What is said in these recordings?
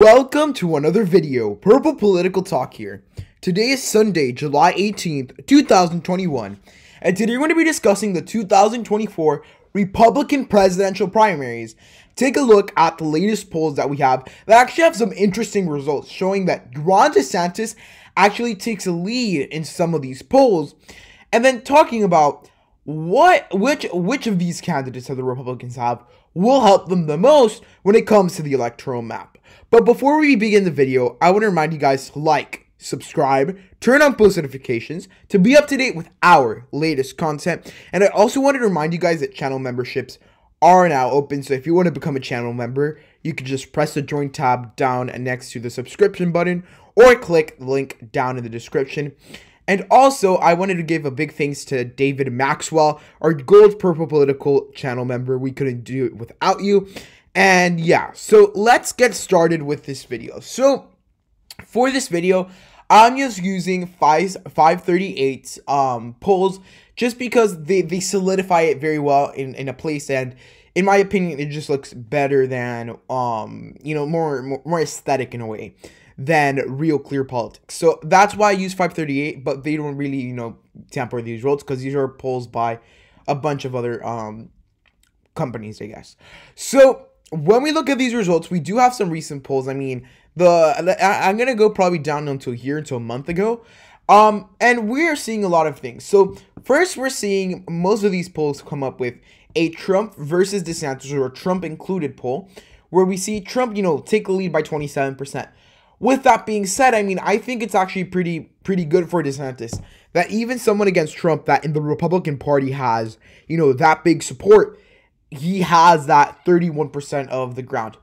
Welcome to another video, Purple Political Talk here. Today is Sunday, July 18th, 2021, and today we're going to be discussing the 2024 Republican presidential primaries. Take a look at the latest polls that we have that actually have some interesting results showing that Ron DeSantis actually takes a lead in some of these polls, and then talking about what which which of these candidates that the Republicans have will help them the most when it comes to the electoral map. But before we begin the video, I want to remind you guys to like, subscribe, turn on post notifications to be up to date with our latest content. And I also wanted to remind you guys that channel memberships are now open. So if you want to become a channel member, you can just press the join tab down next to the subscription button or click the link down in the description. And also, I wanted to give a big thanks to David Maxwell, our Gold Purple Political channel member. We couldn't do it without you. And yeah, so let's get started with this video. So for this video, I'm just using 5, 538 um, polls just because they, they solidify it very well in, in a place and in my opinion it just looks better than um you know more more, more aesthetic in a way than real clear politics. So that's why I use 538, but they don't really, you know, tamper these results because these are polls by a bunch of other um, companies, I guess. So when we look at these results, we do have some recent polls. I mean, the I, I'm gonna go probably down until here, until a month ago. Um, and we're seeing a lot of things. So first, we're seeing most of these polls come up with a Trump versus DeSantis or a Trump included poll, where we see Trump, you know, take the lead by 27 percent. With that being said, I mean, I think it's actually pretty pretty good for DeSantis that even someone against Trump that in the Republican Party has, you know, that big support, he has that 31% of the ground.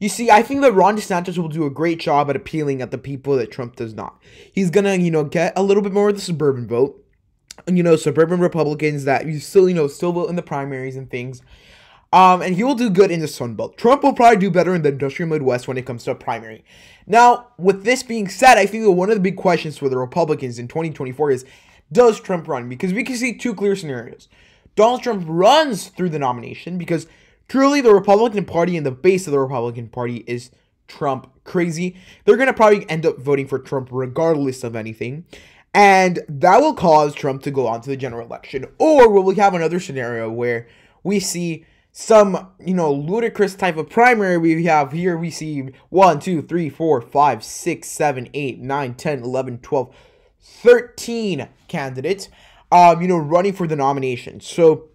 You see, I think that Ron DeSantis will do a great job at appealing at the people that Trump does not. He's gonna, you know, get a little bit more of the suburban vote. You know, suburban Republicans that you still, you know, still vote in the primaries and things. Um, and he will do good in the Sun Belt. Trump will probably do better in the industrial Midwest when it comes to a primary. Now, with this being said, I think that one of the big questions for the Republicans in 2024 is does Trump run? Because we can see two clear scenarios. Donald Trump runs through the nomination because truly the Republican Party and the base of the Republican Party is Trump crazy. They're going to probably end up voting for Trump regardless of anything. And that will cause Trump to go on to the general election. Or will we have another scenario where we see some you know ludicrous type of primary we have here we see 1 2 3 4 5 6 7 8 9 10 11 12 13 candidates um you know running for the nomination so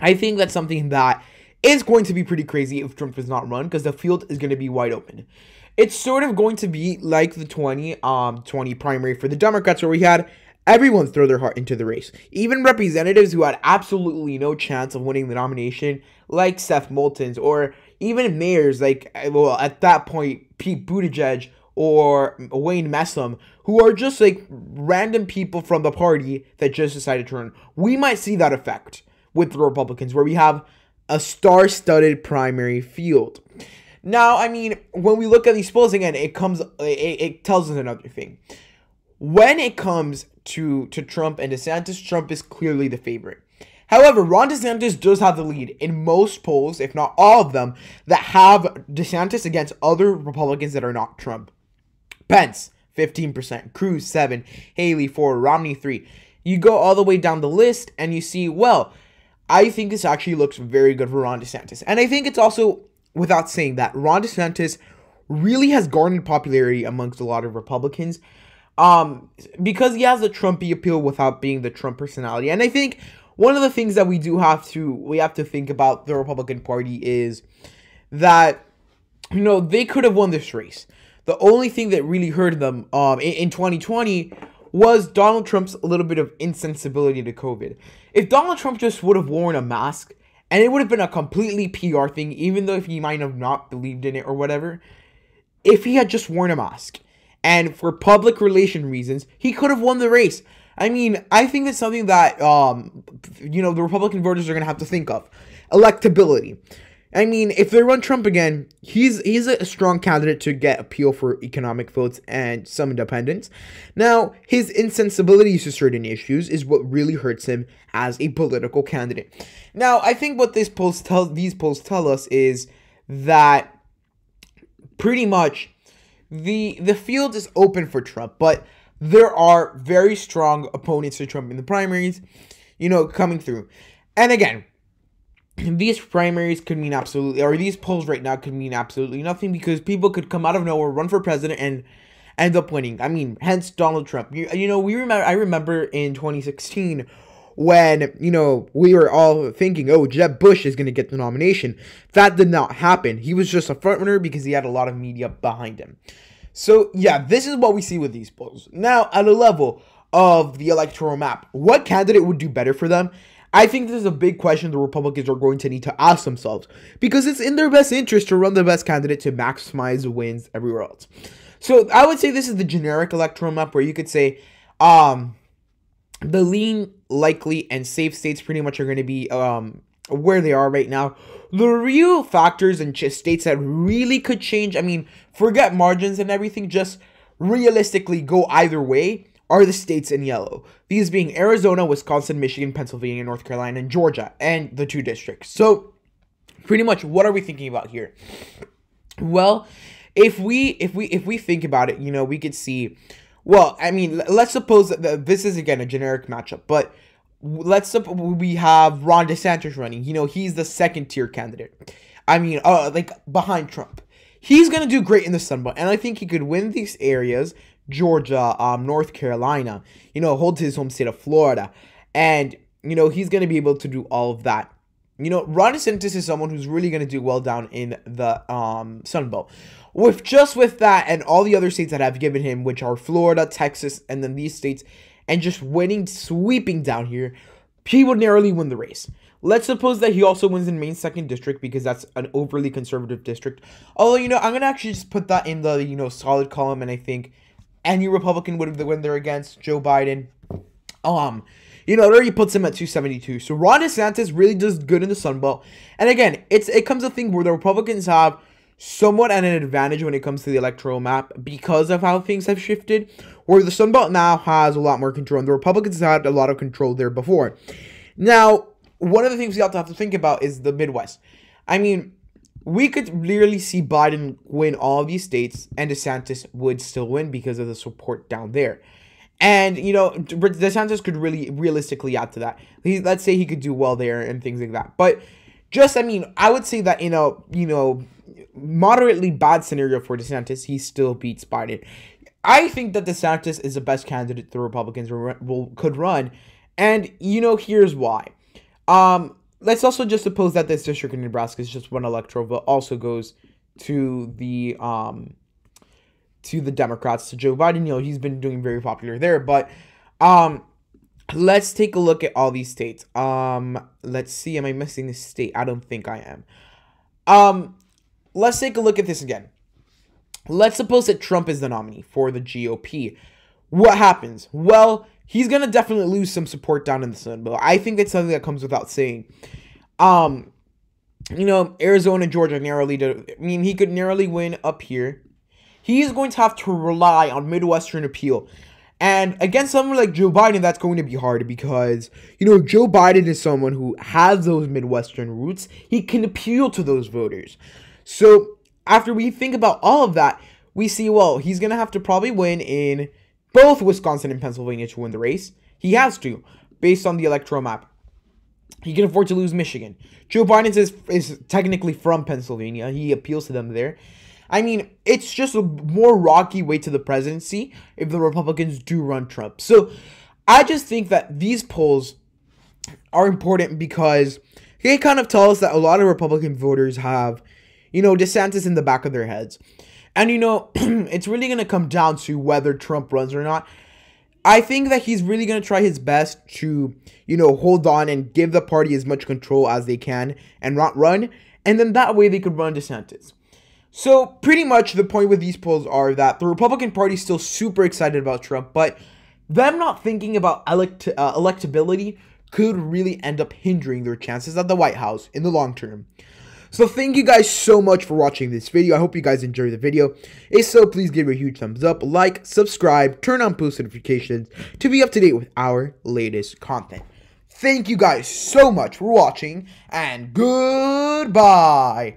i think that's something that is going to be pretty crazy if trump does not run because the field is going to be wide open it's sort of going to be like the 20 um 20 primary for the democrats where we had Everyone throw their heart into the race. Even representatives who had absolutely no chance of winning the nomination, like Seth Moulton's, or even mayors like, eh, well, at that point, Pete Buttigieg or Wayne Messam, who are just like random people from the party that just decided to run. We might see that effect with the Republicans, where we have a star studded primary field. Now, I mean, when we look at these polls again, it comes, it, it tells us another thing. When it comes to to Trump and DeSantis. Trump is clearly the favorite. However, Ron DeSantis does have the lead in most polls, if not all of them, that have DeSantis against other Republicans that are not Trump. Pence, 15%, Cruz, 7, Haley, 4, Romney, 3. You go all the way down the list and you see, well, I think this actually looks very good for Ron DeSantis. And I think it's also without saying that Ron DeSantis really has garnered popularity amongst a lot of Republicans um, because he has a Trumpy appeal without being the Trump personality. And I think one of the things that we do have to we have to think about the Republican Party is that you know they could have won this race. The only thing that really hurt them um, in, in 2020 was Donald Trump's little bit of insensibility to COVID. If Donald Trump just would have worn a mask, and it would have been a completely PR thing, even though if he might have not believed in it or whatever, if he had just worn a mask and for public relation reasons, he could have won the race. I mean, I think that's something that um, you know the Republican voters are gonna have to think of electability. I mean, if they run Trump again, he's he's a strong candidate to get appeal for economic votes and some independents. Now, his insensibility to certain issues is what really hurts him as a political candidate. Now, I think what this polls tell these polls tell us is that pretty much the the field is open for Trump, but there are very strong opponents to Trump in the primaries, you know, coming through. And again, these primaries could mean absolutely or these polls right now could mean absolutely nothing because people could come out of nowhere, run for president and end up winning. I mean, hence Donald Trump. You, you know, we remember I remember in 2016 when, you know, we were all thinking, oh, Jeb Bush is going to get the nomination. That did not happen. He was just a frontrunner because he had a lot of media behind him. So, yeah, this is what we see with these polls. Now, at a level of the electoral map, what candidate would do better for them? I think this is a big question the Republicans are going to need to ask themselves because it's in their best interest to run the best candidate to maximize wins everywhere else. So I would say this is the generic electoral map where you could say, um, the lean, likely, and safe states pretty much are going to be um, where they are right now. The real factors and states that really could change, I mean, forget margins and everything, just realistically go either way are the states in yellow. These being Arizona, Wisconsin, Michigan, Pennsylvania, North Carolina, and Georgia, and the two districts. So, pretty much what are we thinking about here? Well, if we if we if we think about it, you know, we could see well, I mean, let's suppose that this is again a generic matchup, but let's suppose we have Ron DeSantis running. You know, he's the second tier candidate. I mean, uh, like behind Trump. He's gonna do great in the Sun Belt, and I think he could win these areas, Georgia, um, North Carolina. You know, hold his home state of Florida, and you know he's gonna be able to do all of that. You know, Ron Sintis is someone who's really going to do well down in the um, Sun Belt. With just with that and all the other states that i have given him, which are Florida, Texas, and then these states, and just winning, sweeping down here, he would narrowly win the race. Let's suppose that he also wins in Maine's second district because that's an overly conservative district. Although, you know, I'm gonna actually just put that in the, you know, solid column and I think any Republican would win there against Joe Biden. Um, you know, it already puts him at 272. So Ron DeSantis really does good in the Sun Belt. And again, it's it comes a thing where the Republicans have somewhat an advantage when it comes to the electoral map because of how things have shifted, where the Sun Belt now has a lot more control, and the Republicans had a lot of control there before. Now, one of the things we also have to think about is the Midwest. I mean, we could literally see Biden win all of these states, and DeSantis would still win because of the support down there. And you know, DeSantis could really realistically add to that. He, let's say he could do well there and things like that. But just, I mean, I would say that in a you know moderately bad scenario for DeSantis, he still beats Biden. I think that DeSantis is the best candidate the Republicans will, could run, and you know, here's why. Um, let's also just suppose that this district in Nebraska is just one electoral vote also goes to the um to the Democrats, to Joe Biden. You know, he's been doing very popular there. But um, let's take a look at all these states. Um, let's see. Am I missing a state? I don't think I am. Um, let's take a look at this again. Let's suppose that Trump is the nominee for the GOP. What happens? Well, he's gonna definitely lose some support down in the Sun Belt. I think that's something that comes without saying. Um, you know, Arizona, Georgia narrowly. I mean, he could narrowly win up here he is going to have to rely on Midwestern appeal. And against someone like Joe Biden, that's going to be hard because, you know, Joe Biden is someone who has those Midwestern roots. He can appeal to those voters. So after we think about all of that, we see, well, he's going to have to probably win in both Wisconsin and Pennsylvania to win the race. He has to, based on the electoral map. He can afford to lose Michigan. Joe Biden is, is technically from Pennsylvania. He appeals to them there. I mean, it's just a more rocky way to the presidency if the Republicans do run Trump. So I just think that these polls are important because they kind of tell us that a lot of Republican voters have, you know, DeSantis in the back of their heads. And, you know, it's really going to come down to whether Trump runs or not. I think that he's really going to try his best to, you know, hold on and give the party as much control as they can and not run. And then that way they could run DeSantis. So, pretty much the point with these polls are that the Republican Party is still super excited about Trump, but them not thinking about elect- uh, electability could really end up hindering their chances at the White House in the long term. So thank you guys so much for watching this video. I hope you guys enjoyed the video. If so, please give it a huge thumbs up, like, subscribe, turn on post notifications to be up to date with our latest content. Thank you guys so much for watching, and goodbye!